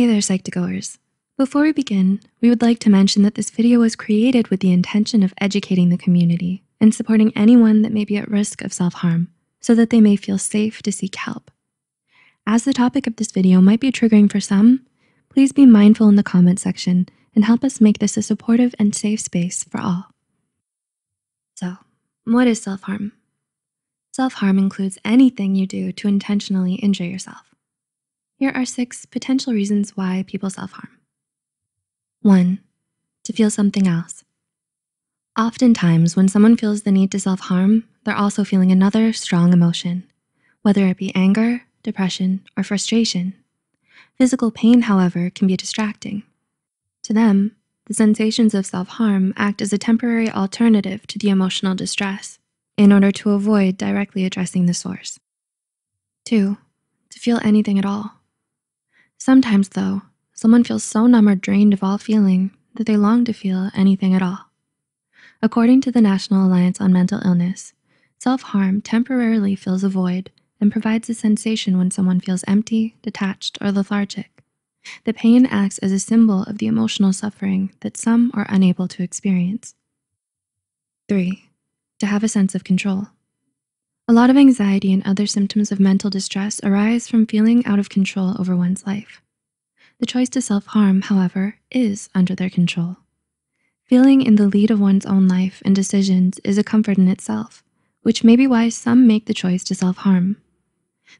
Hey there, Psych2Goers. Before we begin, we would like to mention that this video was created with the intention of educating the community and supporting anyone that may be at risk of self-harm so that they may feel safe to seek help. As the topic of this video might be triggering for some, please be mindful in the comment section and help us make this a supportive and safe space for all. So what is self-harm? Self-harm includes anything you do to intentionally injure yourself. Here are six potential reasons why people self-harm. One, to feel something else. Oftentimes, when someone feels the need to self-harm, they're also feeling another strong emotion, whether it be anger, depression, or frustration. Physical pain, however, can be distracting. To them, the sensations of self-harm act as a temporary alternative to the emotional distress in order to avoid directly addressing the source. Two, to feel anything at all. Sometimes though, someone feels so numb or drained of all feeling that they long to feel anything at all. According to the National Alliance on Mental Illness, self-harm temporarily fills a void and provides a sensation when someone feels empty, detached, or lethargic. The pain acts as a symbol of the emotional suffering that some are unable to experience. Three, to have a sense of control. A lot of anxiety and other symptoms of mental distress arise from feeling out of control over one's life. The choice to self-harm, however, is under their control. Feeling in the lead of one's own life and decisions is a comfort in itself, which may be why some make the choice to self-harm.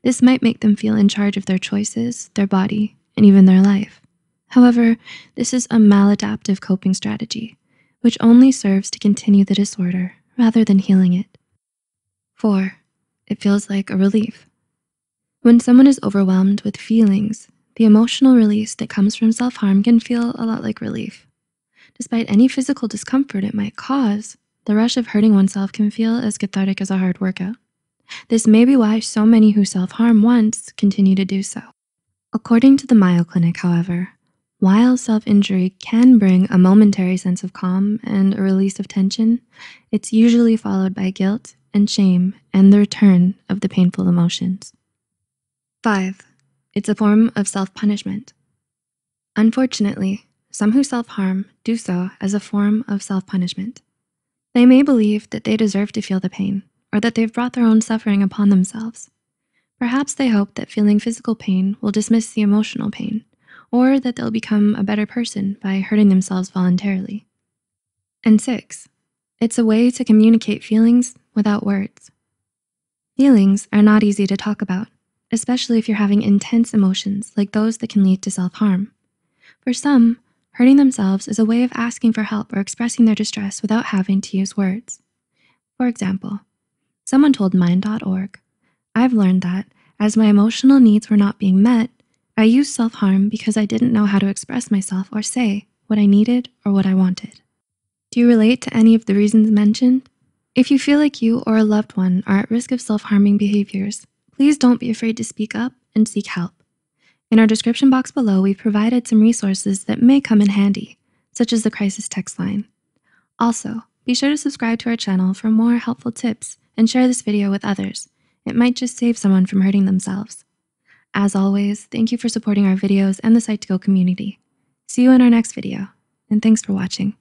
This might make them feel in charge of their choices, their body, and even their life. However, this is a maladaptive coping strategy, which only serves to continue the disorder rather than healing it. Four, it feels like a relief. When someone is overwhelmed with feelings, the emotional release that comes from self-harm can feel a lot like relief. Despite any physical discomfort it might cause, the rush of hurting oneself can feel as cathartic as a hard workout. This may be why so many who self-harm once continue to do so. According to the Mayo Clinic, however, while self-injury can bring a momentary sense of calm and a release of tension, it's usually followed by guilt and shame and the return of the painful emotions. Five, it's a form of self-punishment. Unfortunately, some who self-harm do so as a form of self-punishment. They may believe that they deserve to feel the pain or that they've brought their own suffering upon themselves. Perhaps they hope that feeling physical pain will dismiss the emotional pain or that they'll become a better person by hurting themselves voluntarily. And six, it's a way to communicate feelings without words. Feelings are not easy to talk about, especially if you're having intense emotions like those that can lead to self-harm. For some, hurting themselves is a way of asking for help or expressing their distress without having to use words. For example, someone told Mind.org, I've learned that as my emotional needs were not being met, I used self-harm because I didn't know how to express myself or say what I needed or what I wanted. Do you relate to any of the reasons mentioned? If you feel like you or a loved one are at risk of self-harming behaviors, please don't be afraid to speak up and seek help. In our description box below, we've provided some resources that may come in handy, such as the crisis text line. Also, be sure to subscribe to our channel for more helpful tips and share this video with others. It might just save someone from hurting themselves. As always, thank you for supporting our videos and the Psych2Go community. See you in our next video, and thanks for watching.